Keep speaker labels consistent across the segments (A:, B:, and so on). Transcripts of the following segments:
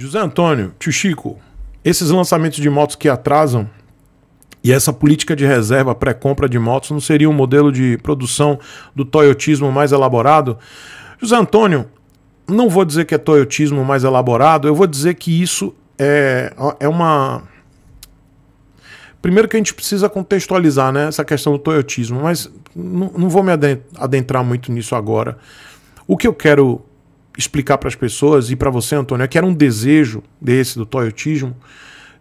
A: José Antônio, tio Chico, esses lançamentos de motos que atrasam e essa política de reserva pré-compra de motos não seria um modelo de produção do toyotismo mais elaborado? José Antônio, não vou dizer que é toyotismo mais elaborado, eu vou dizer que isso é, é uma. Primeiro que a gente precisa contextualizar né, essa questão do toyotismo, mas não, não vou me adentrar muito nisso agora. O que eu quero explicar para as pessoas e para você, Antônio, é que era um desejo desse do Toyotismo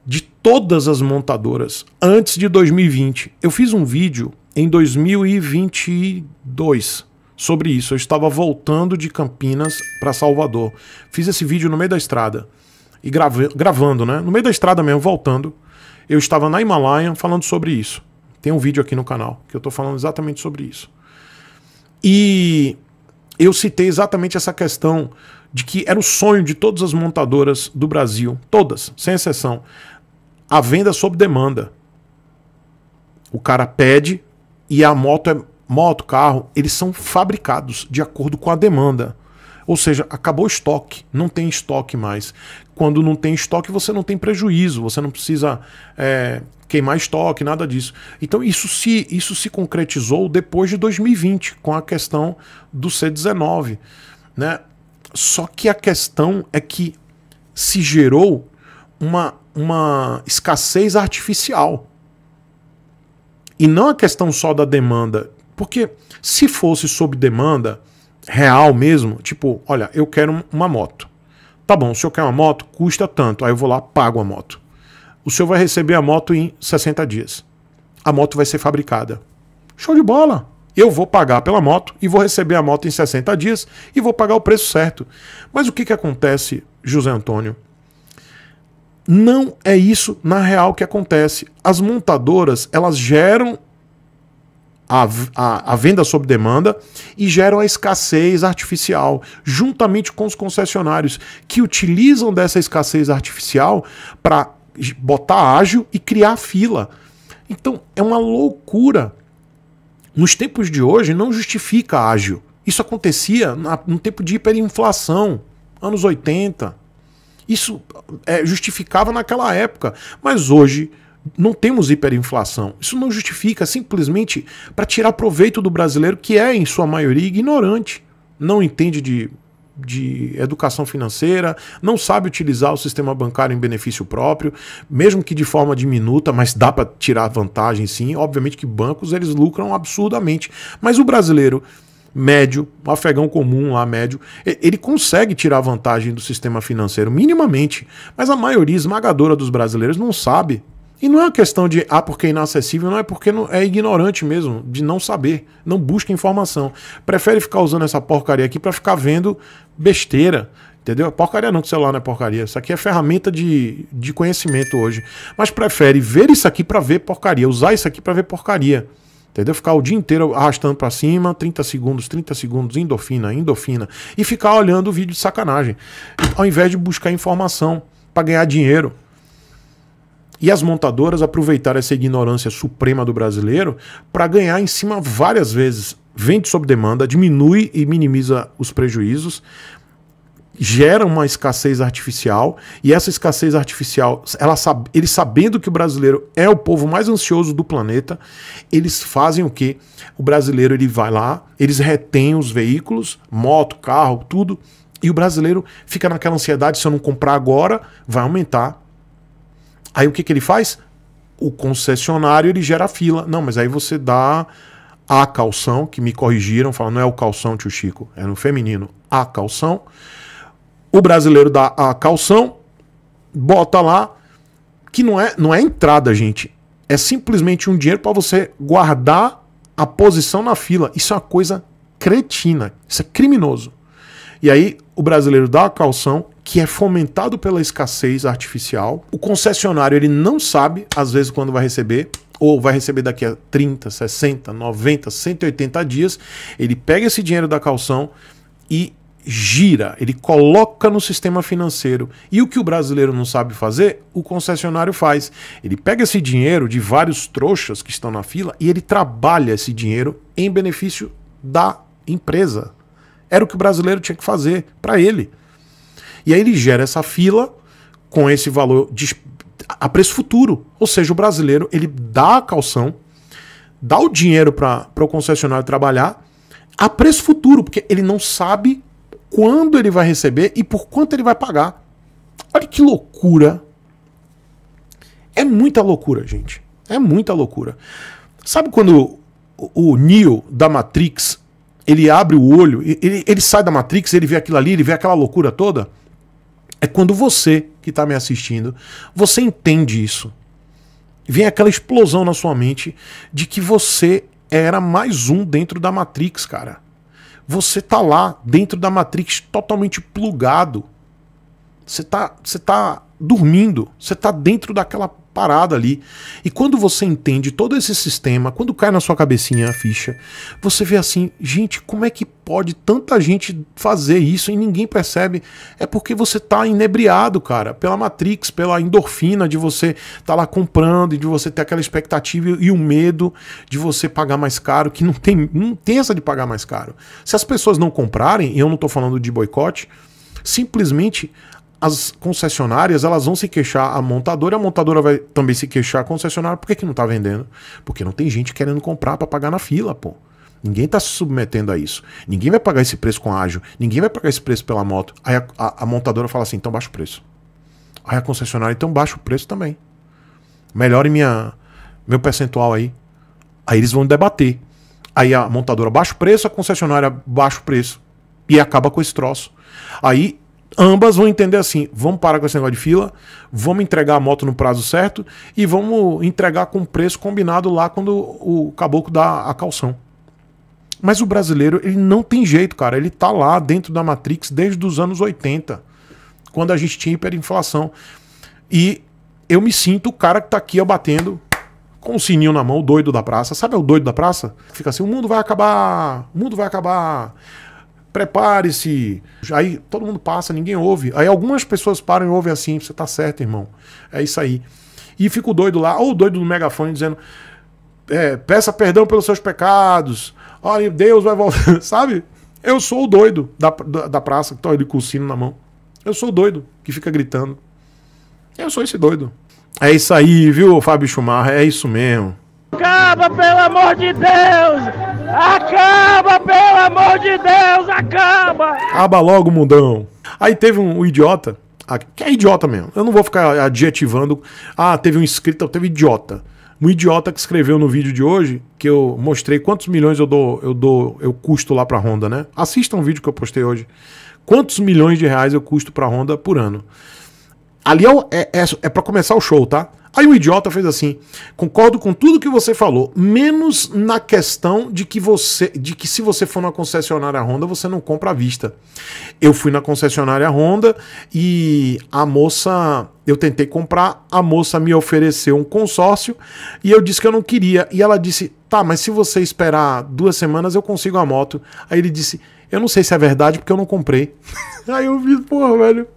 A: de todas as montadoras antes de 2020. Eu fiz um vídeo em 2022 sobre isso. Eu estava voltando de Campinas para Salvador. Fiz esse vídeo no meio da estrada e grave, gravando, né? No meio da estrada mesmo, voltando. Eu estava na Himalaia falando sobre isso. Tem um vídeo aqui no canal que eu estou falando exatamente sobre isso. E eu citei exatamente essa questão de que era o sonho de todas as montadoras do Brasil, todas, sem exceção, a venda sob demanda. O cara pede e a moto é moto, carro, eles são fabricados de acordo com a demanda. Ou seja, acabou o estoque, não tem estoque mais. Quando não tem estoque, você não tem prejuízo, você não precisa é, queimar estoque, nada disso. Então isso se, isso se concretizou depois de 2020, com a questão do C19. Né? Só que a questão é que se gerou uma, uma escassez artificial. E não a questão só da demanda. Porque se fosse sob demanda real mesmo, tipo, olha, eu quero uma moto. Tá bom, se eu quero uma moto, custa tanto. Aí eu vou lá, pago a moto o senhor vai receber a moto em 60 dias. A moto vai ser fabricada. Show de bola! Eu vou pagar pela moto e vou receber a moto em 60 dias e vou pagar o preço certo. Mas o que, que acontece, José Antônio? Não é isso na real que acontece. As montadoras elas geram a, a, a, venda sob demanda e geram a escassez artificial, juntamente com os concessionários, que utilizam dessa escassez artificial para botar ágil e criar fila. Então é uma loucura. Nos tempos de hoje não justifica ágil. Isso acontecia no tempo de hiperinflação, anos 80. Isso é, justificava naquela época. Mas hoje não temos hiperinflação. Isso não justifica simplesmente para tirar proveito do brasileiro que é, em sua maioria, ignorante. Não entende de de educação financeira, não sabe utilizar o sistema bancário em benefício próprio, mesmo que de forma diminuta, mas dá para tirar vantagem sim. Obviamente que bancos eles lucram absurdamente, mas o brasileiro médio, o afegão comum lá médio, ele consegue tirar vantagem do sistema financeiro minimamente, mas a maioria esmagadora dos brasileiros não sabe e não é uma questão de, ah, porque é inacessível, não, é porque é ignorante mesmo, de não saber, não busca informação. Prefere ficar usando essa porcaria aqui para ficar vendo besteira, entendeu? Porcaria não, que celular não é porcaria. Isso aqui é ferramenta de, de conhecimento hoje. Mas prefere ver isso aqui para ver porcaria, usar isso aqui para ver porcaria. Entendeu? Ficar o dia inteiro arrastando para cima, 30 segundos, 30 segundos, endorfina, endorfina, e ficar olhando o vídeo de sacanagem, ao invés de buscar informação para ganhar dinheiro. E as montadoras aproveitaram essa ignorância suprema do brasileiro para ganhar em cima várias vezes. Vende sob demanda, diminui e minimiza os prejuízos, gera uma escassez artificial e essa escassez artificial, ela sabe, eles sabendo que o brasileiro é o povo mais ansioso do planeta, eles fazem o que? O brasileiro ele vai lá, eles retêm os veículos, moto, carro, tudo, e o brasileiro fica naquela ansiedade, se eu não comprar agora, vai aumentar Aí o que, que ele faz? O concessionário ele gera fila. Não, mas aí você dá a calção, que me corrigiram, falam, não é o calção, tio Chico, é no feminino, a calção. O brasileiro dá a calção, bota lá, que não é, não é entrada, gente. É simplesmente um dinheiro para você guardar a posição na fila. Isso é uma coisa cretina, isso é criminoso. E aí o brasileiro dá a calção que é fomentado pela escassez artificial. O concessionário ele não sabe, às vezes, quando vai receber, ou vai receber daqui a 30, 60, 90, 180 dias. Ele pega esse dinheiro da calção e gira, ele coloca no sistema financeiro. E o que o brasileiro não sabe fazer, o concessionário faz. Ele pega esse dinheiro de vários trouxas que estão na fila e ele trabalha esse dinheiro em benefício da empresa. Era o que o brasileiro tinha que fazer para ele. E aí ele gera essa fila com esse valor de, a preço futuro. Ou seja, o brasileiro ele dá a calção, dá o dinheiro para o concessionário trabalhar a preço futuro, porque ele não sabe quando ele vai receber e por quanto ele vai pagar. Olha que loucura. É muita loucura, gente. É muita loucura. Sabe quando o Neo da Matrix, ele abre o olho, ele, ele sai da Matrix, ele vê aquilo ali, ele vê aquela loucura toda? É quando você que está me assistindo, você entende isso. Vem aquela explosão na sua mente de que você era mais um dentro da Matrix, cara. Você tá lá dentro da Matrix totalmente plugado. Você tá, você tá dormindo, você está dentro daquela parada ali. E quando você entende todo esse sistema, quando cai na sua cabecinha a ficha, você vê assim, gente, como é que pode tanta gente fazer isso e ninguém percebe? É porque você tá inebriado, cara, pela Matrix, pela endorfina de você tá lá comprando e de você ter aquela expectativa e o medo de você pagar mais caro, que não tem, não tem essa de pagar mais caro. Se as pessoas não comprarem, e eu não tô falando de boicote, simplesmente as concessionárias elas vão se queixar a montadora, a montadora vai também se queixar a concessionária. Por que, que não tá vendendo? Porque não tem gente querendo comprar para pagar na fila, pô. Ninguém está se submetendo a isso. Ninguém vai pagar esse preço com ágio Ninguém vai pagar esse preço pela moto. Aí a, a, a montadora fala assim: então baixa o preço. Aí a concessionária, então baixa o preço também. Melhore minha, meu percentual aí. Aí eles vão debater. Aí a montadora baixa o preço, a concessionária baixa o preço. E acaba com esse troço. Aí ambas vão entender assim: vamos parar com esse negócio de fila, vamos entregar a moto no prazo certo e vamos entregar com preço combinado lá quando o caboclo dá a calção. Mas o brasileiro, ele não tem jeito, cara. Ele tá lá dentro da Matrix desde os anos 80, quando a gente tinha hiperinflação. E eu me sinto o cara que tá aqui abatendo batendo com o sininho na mão, o doido da praça. Sabe o doido da praça? Fica assim: o mundo vai acabar, o mundo vai acabar prepare-se. Aí todo mundo passa, ninguém ouve. Aí algumas pessoas param e ouvem assim, você tá certo, irmão. É isso aí. E fica o doido lá, ou o doido do megafone dizendo: é, peça perdão pelos seus pecados. Olha, Deus vai voltar. Sabe? Eu sou o doido da, da, da praça, que tá ali com o sino na mão. Eu sou o doido que fica gritando. Eu sou esse doido. É isso aí, viu, Fábio Schumacher? É isso mesmo. Acaba, pelo amor de Deus! Acaba, pelo amor de Deus, acaba! Acaba logo, mundão. Aí teve um, um idiota, ah, que é idiota mesmo. Eu não vou ficar adjetivando. Ah, teve um inscrito, teve idiota. Um idiota que escreveu no vídeo de hoje, que eu mostrei quantos milhões eu dou, eu dou, eu custo lá pra Honda, né? Assista um vídeo que eu postei hoje. Quantos milhões de reais eu custo pra Honda por ano? Ali é, é, é, é para começar o show, tá? Aí o idiota fez assim: concordo com tudo que você falou, menos na questão de que você, de que se você for na concessionária Honda, você não compra à vista. Eu fui na concessionária Honda e a moça, eu tentei comprar, a moça me ofereceu um consórcio e eu disse que eu não queria e ela disse: tá, mas se você esperar duas semanas eu consigo a moto. Aí ele disse, eu não sei se é verdade porque eu não comprei. Aí eu vi, porra, velho,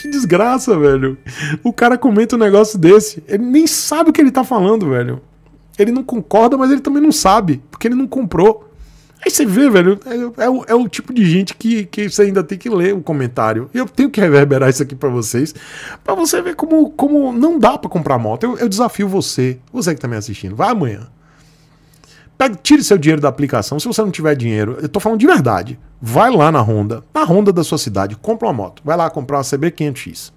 A: que desgraça, velho. O cara comenta um negócio desse, ele nem sabe o que ele tá falando, velho. Ele não concorda, mas ele também não sabe, porque ele não comprou. Aí você vê, velho, é, é, o, é o tipo de gente que, que você ainda tem que ler o comentário. E eu tenho que reverberar isso aqui para vocês, para você ver como, como não dá para comprar moto. Eu, eu desafio você, você que tá me assistindo, vai amanhã Pega, tire seu dinheiro da aplicação. Se você não tiver dinheiro, eu tô falando de verdade. Vai lá na Honda, na Honda da sua cidade, compra uma moto. Vai lá comprar uma CB500X.